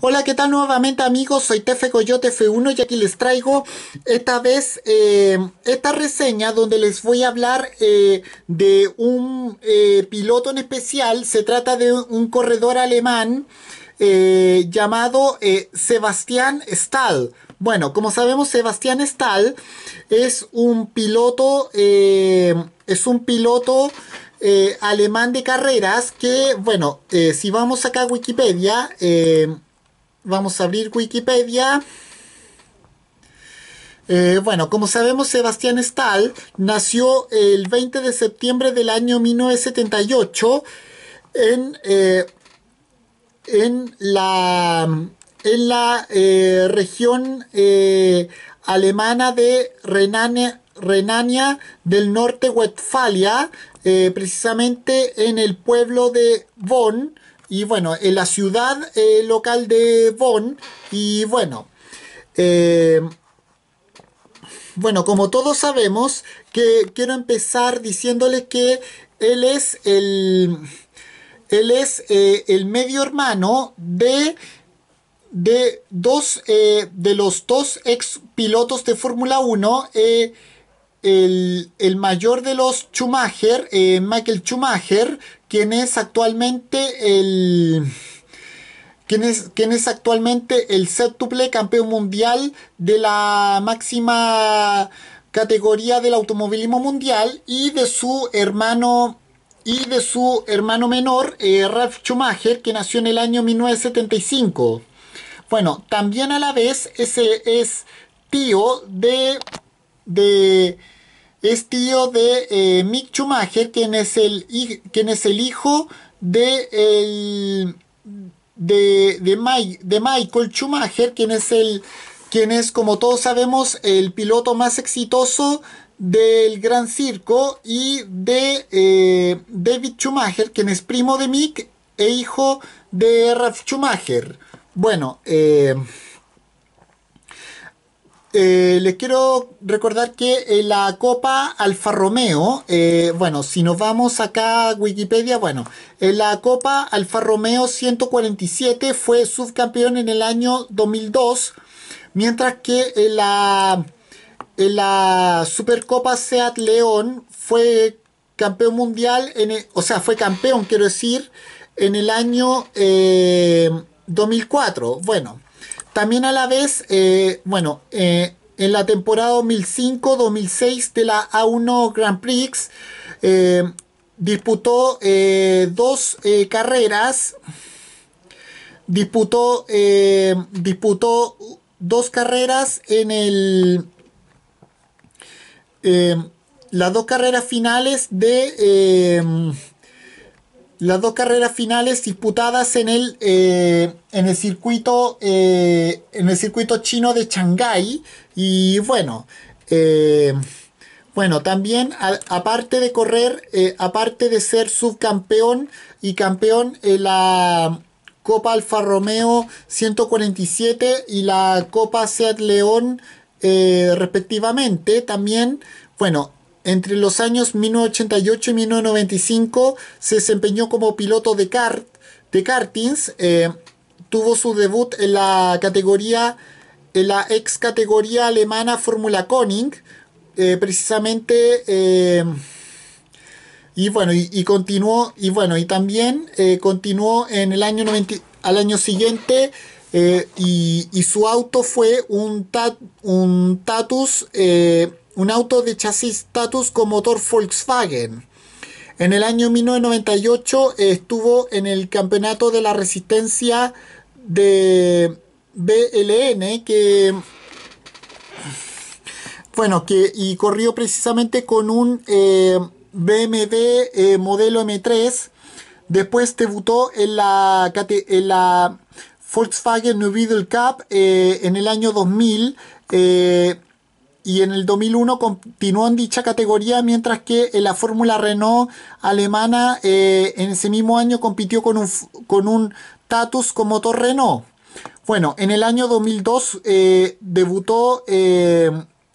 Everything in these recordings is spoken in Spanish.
Hola, ¿qué tal nuevamente amigos? Soy Tefe Coyote F1 y aquí les traigo esta vez eh, esta reseña donde les voy a hablar eh, de un eh, piloto en especial. Se trata de un corredor alemán llamado Sebastián Stahl. Bueno, como sabemos, Sebastián Stahl es un piloto, es un piloto alemán de carreras que, bueno, si vamos acá a Wikipedia, Vamos a abrir Wikipedia. Eh, bueno, como sabemos, Sebastián Stahl nació el 20 de septiembre del año 1978 en, eh, en la, en la eh, región alemana de Renania, Renania del Norte-Westfalia, precisamente en el pueblo de Bonn y bueno, en la ciudad eh, local de Bonn, y bueno, eh, bueno, como todos sabemos, que quiero empezar diciéndoles que él es el, él es eh, el medio hermano de de dos de los dos ex pilotos de Fórmula 1 el, mayor de los Schumacher, eh, Michael Schumacher, quien es actualmente el... Quien es, quien es actualmente el séptuple campeón mundial de la máxima categoría del automovilismo mundial y de su hermano y de su hermano menor Ralph eh, Ralf Schumacher que nació en el año 1975 bueno también a la vez ese es tío de de es tío de eh, Mick Schumacher, quien es el, quien es el hijo de, el, de, de Michael Schumacher, quien es, el, quien es, como todos sabemos, el piloto más exitoso del Gran Circo y de eh, David Schumacher, quien es primo de Mick e hijo de Ralf Schumacher. Bueno, eh, eh, les quiero recordar que eh, la Copa Alfa Romeo, eh, bueno, si nos vamos acá a Wikipedia, bueno, la Copa Alfa Romeo 147 fue subcampeón en el año 2002, mientras que la, la Supercopa Seat León fue campeón mundial, en e, o sea, fue campeón, quiero decir, en el año 2004. Bueno. También a la vez, eh, bueno, eh, en la temporada 2005-2006 de la A1 Grand Prix, eh, disputó dos carreras. Disputó, disputó dos carreras en el... las dos carreras finales de las dos carreras finales disputadas en el, eh, en el circuito eh, en el circuito chino de Shanghái y bueno eh, bueno también aparte de correr aparte de ser subcampeón y campeón en la Copa Alfa Romeo 147 y la Copa Seat León respectivamente también bueno entre los años 1988 y 1995 se desempeñó como piloto de, kart, de kartings. Eh, tuvo su debut en la categoría, en la ex categoría alemana Fórmula Koning, eh, precisamente. Eh, y bueno, y, continuó, y bueno, y también continuó en el año 90, al año siguiente y, su auto fue un, un Tatus un auto de chasis status con motor Volkswagen. En el año 1998 estuvo en el campeonato de la resistencia de BLN que bueno que y corrió precisamente con un eh, BMW eh, modelo M3 después debutó en la, la Volkswagen New Beetle Cup eh, en el año 2000 y en el 2001 continuó en dicha categoría, mientras que en la Fórmula Renault alemana eh, en ese mismo año compitió con un, con un Tatus con motor Renault. Bueno, en el año 2002 eh, debutó eh,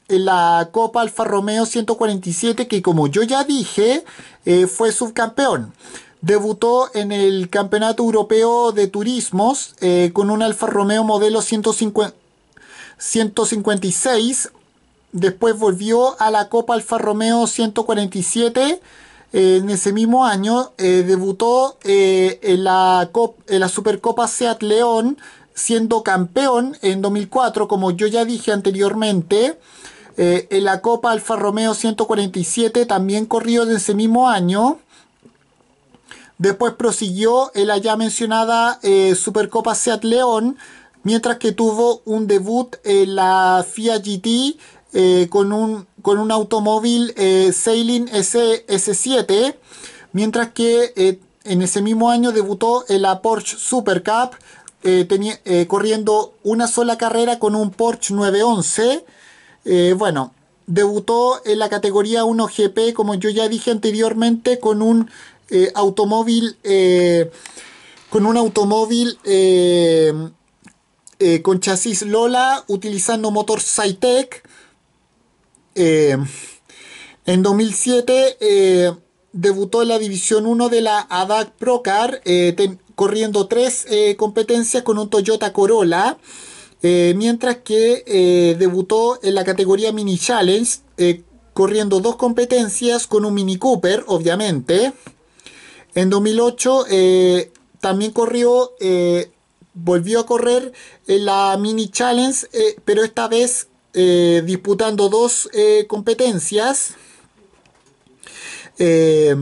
en la Copa Alfa Romeo 147, que como yo ya dije, fue subcampeón. Debutó en el Campeonato Europeo de Turismos con un Alfa Romeo modelo 150. 156 Después volvió a la Copa Alfa Romeo 147. en ese mismo año eh, debutó eh, en, la en la Supercopa Seat León, siendo campeón en 2004, como yo ya dije anteriormente. Eh, en la Copa Alfa Romeo 147 también corrió en ese mismo año. Después prosiguió en la ya mencionada Supercopa Seat León, mientras que tuvo un debut en la FIA GT eh, con, un, automóvil eh, Sailing S, 7 mientras que eh, en ese mismo año debutó en la Porsche Super Cup, corriendo una sola carrera con un Porsche 911. bueno, debutó en la categoría 1GP, como yo ya dije anteriormente, con un automóvil con un automóvil con chasis Lola utilizando motor Saitec eh, en 2007 eh, debutó en la División 1 de la ADAC Procar, eh, corriendo tres competencias con un Toyota Corolla, mientras que debutó en la categoría Mini Challenge, corriendo dos competencias con un Mini Cooper, obviamente. En 2008 también corrió volvió a correr en la Mini Challenge, pero esta vez eh, disputando dos eh, competencias. Eh,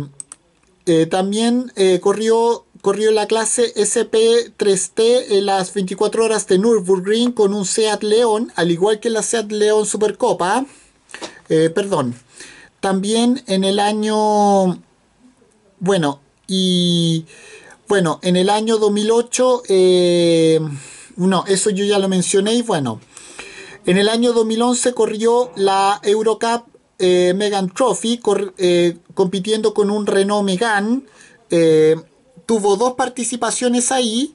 también corrió, corrió la clase SP3T en las 24 horas de Nürburgring con un Seat León, al igual que la Seat León Supercopa. perdón. También en el año... Bueno, y... Bueno, en el año 2008, no, eso yo ya lo mencioné y bueno, en el año 2011 corrió la Eurocup eh, Megan Trophy, eh, compitiendo con un Renault Megan. Eh, tuvo dos participaciones ahí.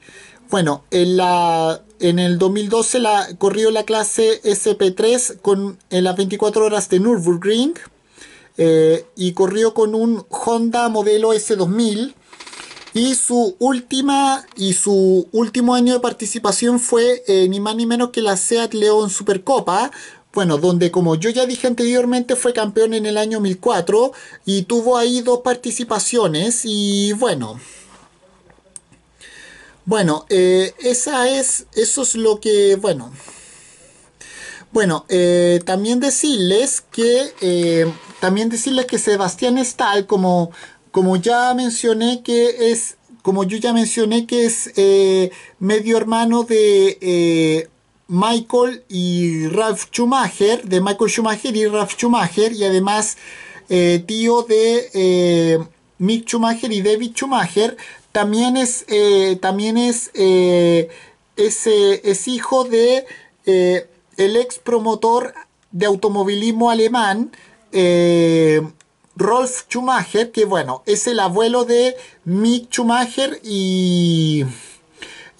Bueno, en, la, en el 2012 corrió la clase SP3 con, en las 24 horas de Nürburgring y corrió con un Honda modelo S2000. Y su última y su último año de participación fue eh, ni más ni menos que la SEAT León Supercopa, bueno, donde como yo ya dije anteriormente fue campeón en el año 2004 y tuvo ahí dos participaciones y bueno. Bueno, eh, esa es, eso es lo que, bueno. Bueno, eh, también decirles que, también decirles que Sebastián Stahl, como como ya mencioné que es, como yo ya mencioné que es eh, medio hermano de eh, Michael y Ralph Schumacher, de Michael Schumacher y Ralph Schumacher, y además eh, tío de Mick Schumacher y David Schumacher, también es, también es, es, hijo de el ex promotor de automovilismo alemán, Rolf Schumacher, que bueno, es el abuelo de Mick Schumacher y,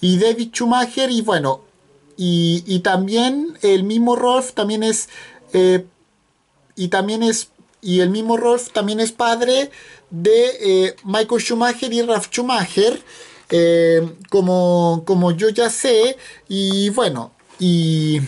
y David Schumacher, y bueno, y, también el mismo Rolf también es, eh, y también es, y el mismo Rolf también es padre de eh, Michael Schumacher y Ralf Schumacher, eh, como, como yo ya sé, y bueno, y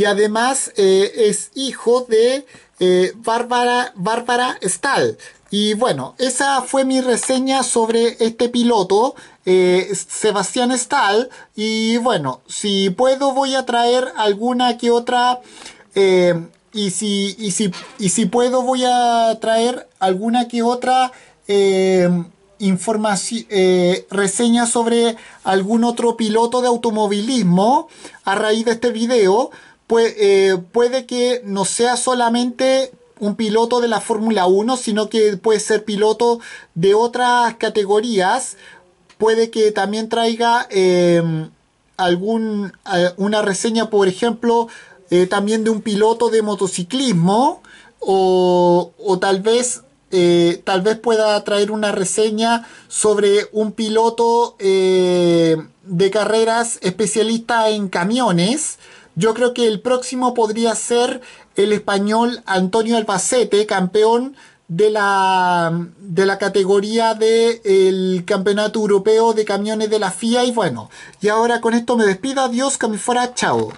y además eh, es hijo de eh, Bárbara, Bárbara Stahl. Y bueno, esa fue mi reseña sobre este piloto, eh, Sebastián Stahl. Y bueno, si puedo voy a traer alguna que otra... y, si, y, y si puedo voy a traer alguna que otra información, reseña sobre algún otro piloto de automovilismo a raíz de este video. Eh, puede, que no sea solamente un piloto de la Fórmula 1, sino que puede ser piloto de otras categorías. Puede que también traiga em, eh, una reseña, por ejemplo, eh, también de un piloto de motociclismo. O, tal vez tal vez pueda traer una reseña sobre un piloto de carreras especialista en camiones yo creo que el próximo podría ser el español Antonio Albacete, campeón de la, de la categoría del Campeonato Europeo de Camiones de la FIA. Y bueno, y ahora con esto me despido. Adiós, que me fuera. Chao.